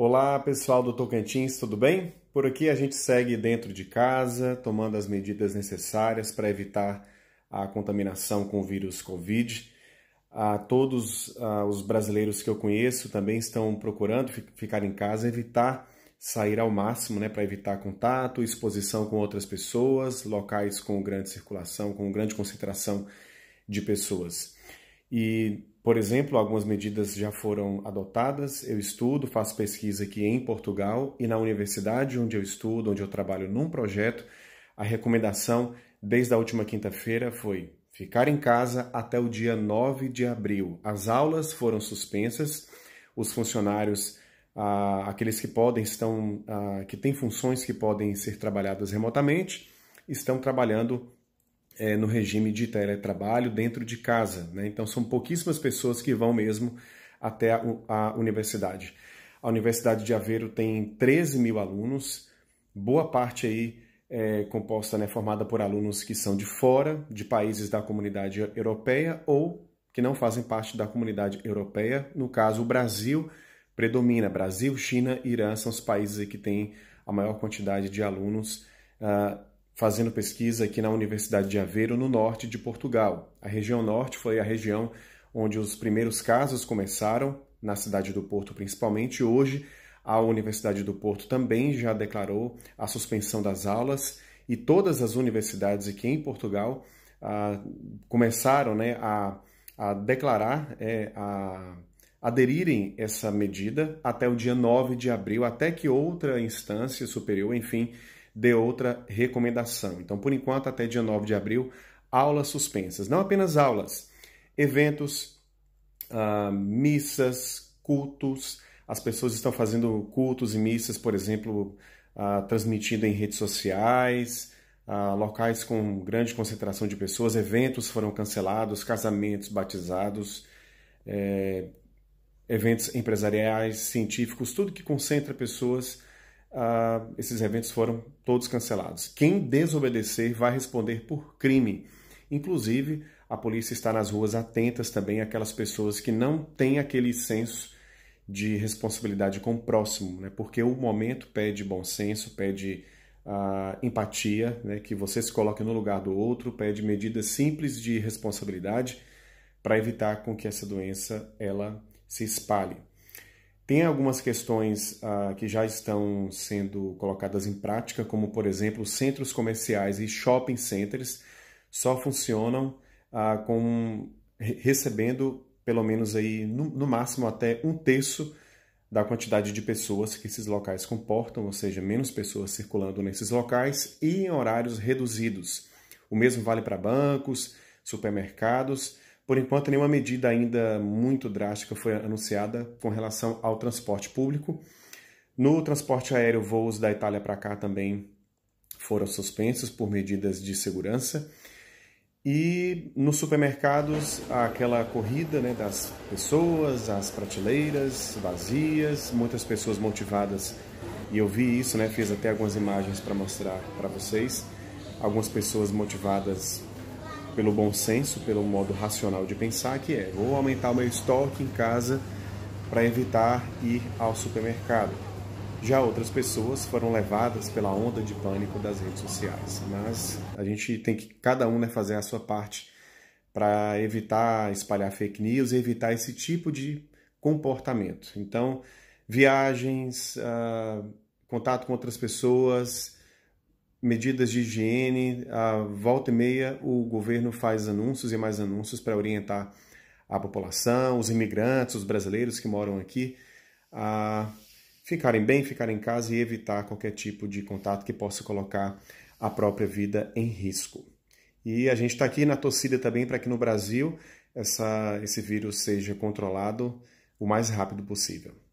Olá, pessoal do Tocantins, tudo bem? Por aqui a gente segue dentro de casa, tomando as medidas necessárias para evitar a contaminação com o vírus Covid. Ah, todos ah, os brasileiros que eu conheço também estão procurando ficar em casa, evitar sair ao máximo, né, para evitar contato, exposição com outras pessoas, locais com grande circulação, com grande concentração de pessoas. E por exemplo, algumas medidas já foram adotadas. Eu estudo, faço pesquisa aqui em Portugal e na universidade onde eu estudo, onde eu trabalho num projeto, a recomendação desde a última quinta-feira foi ficar em casa até o dia 9 de abril. As aulas foram suspensas, os funcionários, ah, aqueles que podem estão, ah, que têm funções que podem ser trabalhadas remotamente, estão trabalhando é, no regime de teletrabalho dentro de casa. Né? Então, são pouquíssimas pessoas que vão mesmo até a, a universidade. A Universidade de Aveiro tem 13 mil alunos, boa parte aí é composta, né, formada por alunos que são de fora, de países da comunidade europeia ou que não fazem parte da comunidade europeia. No caso, o Brasil predomina. Brasil, China e Irã são os países que têm a maior quantidade de alunos uh, fazendo pesquisa aqui na Universidade de Aveiro, no norte de Portugal. A região norte foi a região onde os primeiros casos começaram, na cidade do Porto principalmente. Hoje, a Universidade do Porto também já declarou a suspensão das aulas e todas as universidades aqui em Portugal ah, começaram né, a, a declarar, é, a aderirem essa medida até o dia 9 de abril, até que outra instância superior, enfim, dê outra recomendação. Então, por enquanto, até dia 9 de abril, aulas suspensas. Não apenas aulas, eventos, ah, missas, cultos. As pessoas estão fazendo cultos e missas, por exemplo, ah, transmitindo em redes sociais, ah, locais com grande concentração de pessoas, eventos foram cancelados, casamentos, batizados, eh, eventos empresariais, científicos, tudo que concentra pessoas uh, esses eventos foram todos cancelados. Quem desobedecer vai responder por crime. Inclusive, a polícia está nas ruas atentas também àquelas pessoas que não têm aquele senso de responsabilidade com o próximo, né? porque o momento pede bom senso, pede uh, empatia, né? que você se coloque no lugar do outro, pede medidas simples de responsabilidade para evitar com que essa doença ela se espalhe. Tem algumas questões ah, que já estão sendo colocadas em prática, como, por exemplo, centros comerciais e shopping centers só funcionam ah, com recebendo pelo menos aí no, no, máximo até um terço da quantidade de pessoas que esses locais comportam, ou seja, menos pessoas circulando nesses locais e em horários reduzidos. O mesmo vale para bancos, supermercados por enquanto, nenhuma medida ainda muito drástica foi anunciada com relação ao transporte público. No transporte aéreo, voos da Itália para cá também foram suspensos por medidas de segurança. E nos supermercados, aquela corrida né, das pessoas, as prateleiras vazias, muitas pessoas motivadas. E eu vi isso, né, fiz até algumas imagens para mostrar para vocês. Algumas pessoas motivadas pelo bom senso, pelo modo racional de pensar, que é vou aumentar o meu estoque em casa para evitar ir ao supermercado. Já outras pessoas foram levadas pela onda de pânico das redes sociais, mas a gente tem que cada um né, fazer a sua parte para evitar espalhar fake news e evitar esse tipo de comportamento. Então, viagens, uh, contato com outras pessoas, medidas de higiene, a volta e meia o governo faz anúncios e mais anúncios para orientar a população, os imigrantes, os brasileiros que moram aqui a ficarem bem, ficarem em casa e evitar qualquer tipo de contato que possa colocar a própria vida em risco. E a gente está aqui na torcida também para que no Brasil essa, esse vírus seja controlado o mais rápido possível.